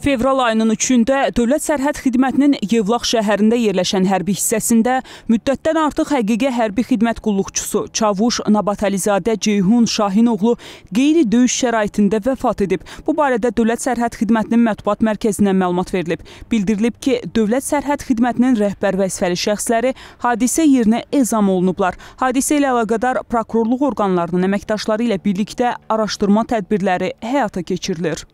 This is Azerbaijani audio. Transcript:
Fevral ayının 3-də Dövlət Sərhəd Xidmətinin Yevlax şəhərində yerləşən hərbi hissəsində müddətdən artıq həqiqi hərbi xidmət qulluqçusu Çavuş Nabatəlizadə Ceyhun Şahinoğlu qeyri-döyüş şəraitində vəfat edib. Bu barədə Dövlət Sərhəd Xidmətinin mətbuat mərkəzindən məlumat verilib. Bildirilib ki, Dövlət Sərhəd Xidmətinin rəhbər vəzifəli şəxsləri hadisə yerinə ezam olunublar. Hadisə ilə əlaqədar prokurorluq orqanlarının əməkdaşları ilə birlikdə araşdırma tədbirləri həyata keçirilir.